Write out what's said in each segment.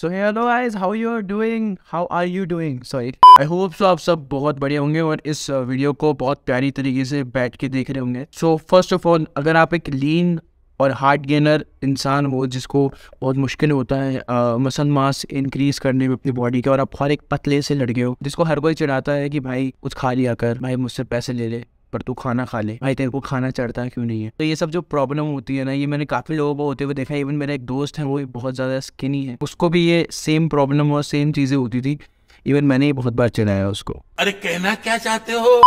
so hello guys how you are doing how are you doing sorry I hope so आप सब बहुत बढ़िया होंगे और इस वीडियो uh, को बहुत प्यारी तरीके से बैठ के देख रहे होंगे सो फर्स्ट ऑफ ऑल अगर आप एक लीन और हार्ट गेनर इंसान हो जिसको बहुत मुश्किल होता है मसल मास इंक्रीज करने में अपनी बॉडी के और आप हर एक पतले से लड़के हो जिसको हर कोई चढ़ाता है कि भाई कुछ खा लिया कर भाई मुझसे पैसे ले ले पर तू खाना खा ले भाई तेरे को खाना चढ़ता क्यों नहीं है तो ये सब जो प्रॉब्लम होती है ना ये मैंने काफ़ी लोगों को होते हुए देखा इवन मेरा एक दोस्त है वो बहुत ज़्यादा स्किनी है उसको भी ये सेम प्रॉब्लम और सेम चीज़ें होती थी इवन मैंने ये बहुत बार चलाया उसको अरे कहना क्या चाहते हो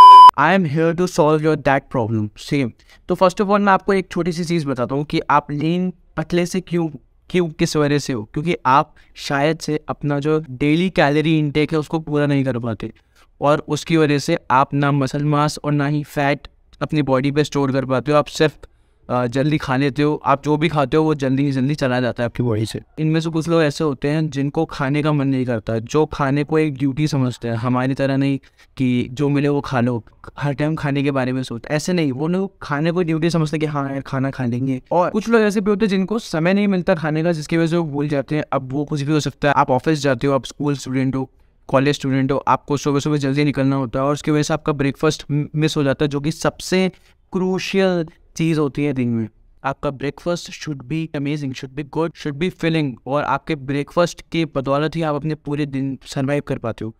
I am here to solve your that problem same तो फर्स्ट ऑफ ऑल मैं आपको एक छोटी सी चीज़ बताता हूँ कि आप लीन पतले से क्यों क्यों किस वजह से हो क्योंकि आप शायद से अपना जो डेली कैलोरी इनटेक है उसको पूरा नहीं कर पाते और उसकी वजह से आप ना मसल मास और ना ही फैट अपनी बॉडी पे स्टोर कर पाते हो आप सिर्फ जल्दी खा लेते हो आप जो भी खाते हो वो जल्दी जल्दी चला जाता है आपकी बॉडी से इनमें से कुछ लोग ऐसे होते हैं जिनको खाने का मन नहीं करता जो खाने को एक ड्यूटी समझते हैं हमारी तरह नहीं कि जो मिले वो खा लो हर टाइम खाने के बारे में सोचते ऐसे नहीं वो लोग खाने को ड्यूटी समझते कि हाँ यार खाना खा लेंगे और कुछ लोग ऐसे भी होते हैं जिनको समय नहीं मिलता खाने का जिसकी वजह से वो भूल जाते हैं अब वो कुछ भी हो सकता है आप ऑफिस जाते हो आप स्कूल स्टूडेंट हो कॉलेज स्टूडेंट हो आपको सुबह सुबह जल्दी निकलना होता है और उसकी वजह से आपका ब्रेकफास्ट मिस हो जाता है जो कि सबसे क्रूशियल चीज़ होती है दिन में आपका breakfast should be amazing should be good should be feeling और आपके ब्रेकफास्ट की बदौलत ही आप अपने पूरे दिन सर्वाइव कर पाते हो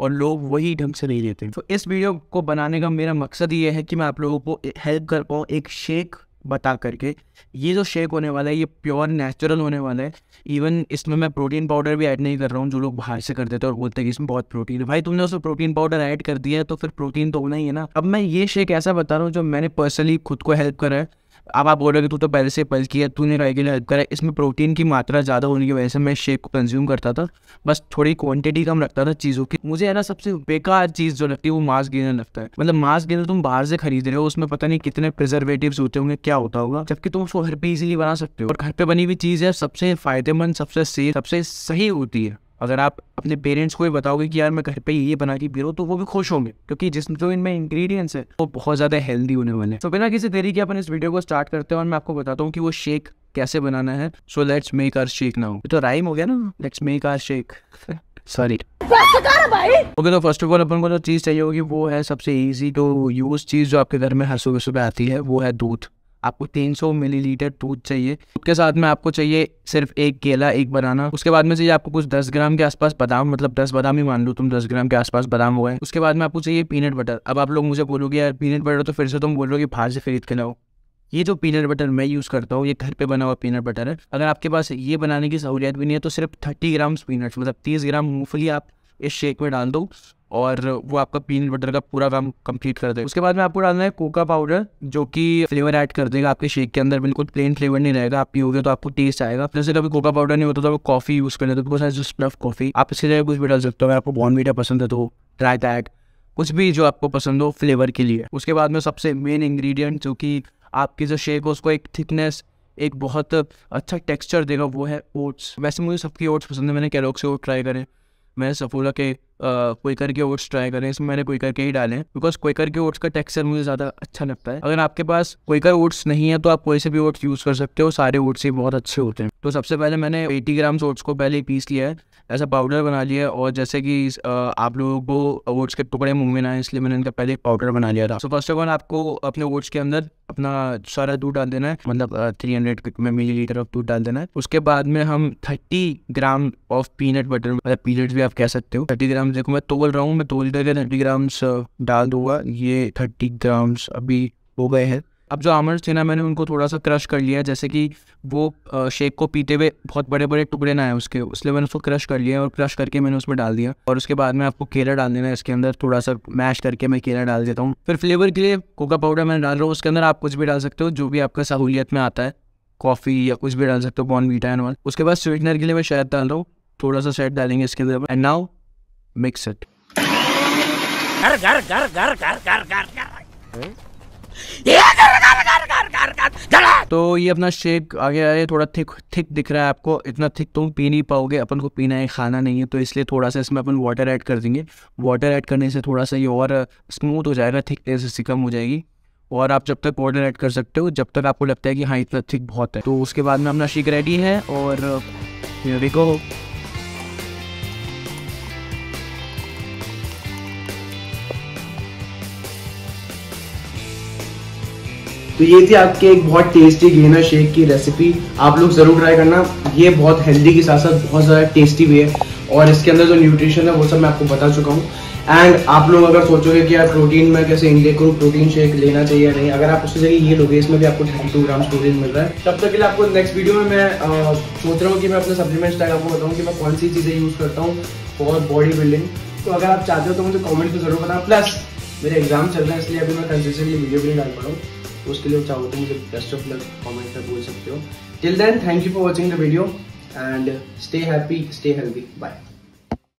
और लोग वही ढंग से नहीं लेते तो इस वीडियो को बनाने का मेरा मकसद ये है कि मैं आप लोगों को हेल्प कर पाऊँ एक शेक बता करके ये जो शेक होने वाला है ये प्योर नेचुरल होने वाला है इवन इसमें मैं प्रोटीन पाउडर भी ऐड नहीं कर रहा हूँ जो लोग बाहर से कर देते तो और बोलते हैं कि इसमें बहुत प्रोटीन है भाई तुमने उसमें प्रोटीन पाउडर ऐड कर दिया है तो फिर प्रोटीन तो होना ही है ना अब मैं ये शेक ऐसा बता रहा हूँ जो मैंने पर्सनली खुद को हेल्प करा है अब आप बोल रहे तू तो पहले से पल किया तूने रेगुलर हेल्प करा इसमें प्रोटीन की मात्रा ज़्यादा होने की वजह से मैं शेक को कंज्यूम करता था बस थोड़ी क्वांटिटी कम रखता था चीज़ों की मुझे है ना सबसे बेकार चीज़ जो लगती है वो मास गेनर लगता है मतलब मास गेनर तुम बाहर से खरीद रहे हो उसमें पता नहीं कितने प्रिजर्वेटिव होते होंगे क्या होता होगा जबकि तुम उसको घर पर इजीली बना सकते हो और घर पर बनी हुई चीज़ है सबसे फायदेमंद सबसे सेफ सबसे सही होती है अगर आप अपने पेरेंट्स को भी बताओगे कि यार मैं घर पे ये बना के पी रहा तो वो भी खुश होंगे क्योंकि जिस जो इनमें इंग्रेडिएंट्स है वो बहुत ज़्यादा हेल्दी होने वाले हैं तो बिना किसी देरी के अपन इस वीडियो को स्टार्ट करते हैं और मैं आपको बताता हूँ कि वो शेक कैसे बनाना है so let's make our shake now तो राइम हो गया ना let's make our shake sorry okay तो फर्स्ट ऑफ ऑल अपन को जो चीज़ चाहिए होगी वो है सबसे ईजी टू यूज़ चीज़ जो आपके घर में हर सुबह सुबह आती है वो है दूध आपको 300 मिलीलीटर दूध चाहिए उसके साथ में आपको चाहिए सिर्फ एक केला एक बनाना उसके बाद में चाहिए आपको कुछ 10 ग्राम के आसपास बादाम मतलब 10 बादाम ही मान लो तुम 10 ग्राम के आसपास बादाम हुए उसके बाद में आपको चाहिए पीनट बटर अब आप लोग मुझे बोलोगे यार पीनट बटर तो फिर से तुम बोल रहे हो बाहर से खरीद के लाओ ये जो पीनट बटर मैं यूज़ करता हूँ ये घर पे बना हुआ पीनट बटर है अगर आपके पास ये बनाने की सहूलियत भी नहीं है तो सिर्फ थर्टी ग्राम्स पीनट्स मतलब तीस ग्राम मूंगफली आप इस शेक में डाल दो और वो आपका पीनट बटर का पूरा काम कंप्लीट कर देगा उसके बाद में आपको डालना है कोका पाउडर जो कि फ्लेवर ऐड कर देगा आपके शेक के अंदर बिल्कुल प्लेन फ्लेवर नहीं रहेगा आप पियोगे तो आपको टेस्ट आएगा जैसे कभी कोका पाउडर नहीं होता तो कॉफ़ी यूज़ कर लेते बिकॉज एज स्टफ कॉफ़ी आप इसके जगह कुछ भी डाल सकते हो अगर आपको बॉर्नवीटा पसंद है तो ट्राई दैट कुछ भी जो आपको पसंद हो फ्लेवर के लिए उसके बाद में सबसे मेन इंग्रेडिएंट जो कि आपकी जो शेक हो उसको एक थिकनेस एक बहुत अच्छा टेक्सचर देगा वो है ओट्स वैसे मुझे सबकी ओट्स पसंद है मैंने कैलोक्स से ओट ट्राई करें मैंने सफोला के क्विकर के ओट्स ट्राई करें इसमें मैंने क्विकर के ही डाले बिकॉज क्विकर के ओट्स का टेक्सचर मुझे ज़्यादा अच्छा लगता है अगर आपके पास क्विकर ओट्स नहीं है तो आप कोई से भी ओट्स यूज़ कर सकते हो सारे ओट्स ही बहुत अच्छे होते हैं तो सबसे पहले मैंने एटी ग्राम्स ओट्स को पहले पीस लिया है ऐसा पाउडर बना लिया और जैसे कि आप लोगों को ओट्स के टुकड़े मुँह में ना इसलिए मैंने इनका पहले पाउडर बना लिया था सो फर्स्ट ऑफ ऑल आपको अपने ओट्स के अंदर अपना सारा दूध डाल देना है मतलब three hundred millilitre of दूध डाल देना है उसके बाद में हम thirty gram of peanut butter मतलब पीनट भी आप कह सकते हो थर्टी ग्राम देखो मैं तोल रहा हूँ मैं तोल करके थर्टी ग्राम्स डाल दूंगा ये थर्टी ग्राम्स अभी हो गए हैं अब जो आमर्स थे ना मैंने उनको थोड़ा सा क्रश कर लिया जैसे कि वो शेक को पीते हुए बहुत बड़े बड़े टुकड़े ना आए उसके इसलिए मैंने उसको क्रश कर लिया और क्रश करके मैंने उसमें डाल दिया और उसके बाद में आपको केला डाल देना है इसके अंदर थोड़ा सा मैश करके मैं केला डाल देता हूँ फिर फ्लेवर के लिए कोका पाउडर मैं डाल रहा हूँ उसके अंदर आप कुछ भी डाल सकते हो जो भी आपका सहूलियत में आता है कॉफ़ी या कुछ भी डाल सकते हो बॉन वीटा एंड उसके बाद स्वीटनर के लिए मैं शहद डाल रहा हूँ थोड़ा सा शहद डालेंगे इसके अंदर एंड नाउ मिक्स इट तो ये अपना शेप आगे है थोड़ा थिक थिक दिख रहा है आपको इतना थिक तो तुम पी नहीं पाओगे अपन को पीना है खाना नहीं है तो इसलिए थोड़ा सा इसमें अपन वाटर ऐड कर देंगे वाटर ऐड करने से थोड़ा सा ये और स्मूथ हो जाएगा तेज से कम हो जाएगी और आप जब तक वाटर ऐड कर सकते हो जब तक आपको लगता है कि हाँ इतना थिक बहुत है तो उसके बाद में अपना शेक रेडी है और देखो तो ये थी आपके एक बहुत टेस्टी गेना शेक की रेसिपी आप लोग ज़रूर ट्राई करना ये बहुत हेल्दी के साथ साथ बहुत ज़्यादा टेस्टी भी है और इसके अंदर जो न्यूट्रिशन है वो सब मैं आपको बता चुका हूँ एंड आप लोग अगर सोचोगे कि यार प्रोटीन में कैसे इंडिया को प्रोटीन शेक लेना चाहिए या नहीं अगर आप उससे जगह ये लोगे इसमें भी आपको थर्टी टू ग्राम्स प्रोटीन मिल रहा है तब तक के लिए आपको नेक्स्ट वीडियो में मैं सोच रहा हूँ कि मैं अपने सप्लीमेंट टाइप आपको बताऊँ कि मैं कौन सी चीज़ें यूज़ करता हूँ फॉर बॉडी बिल्डिंग तो अगर आप चाहते हो तो मुझे कॉमेंट में जरूर बताओ प्लस मेरे एग्जाम चल रहे हैं इसलिए अभी मैं कंसिस्टेंटली वीडियो भी नहीं डाल पा हूँ उसके लिए चाहो तो मुझे बेस्ट ऑफ लक कॉमेंट में बोल सकते हो till then thank you for watching the video and stay happy stay healthy bye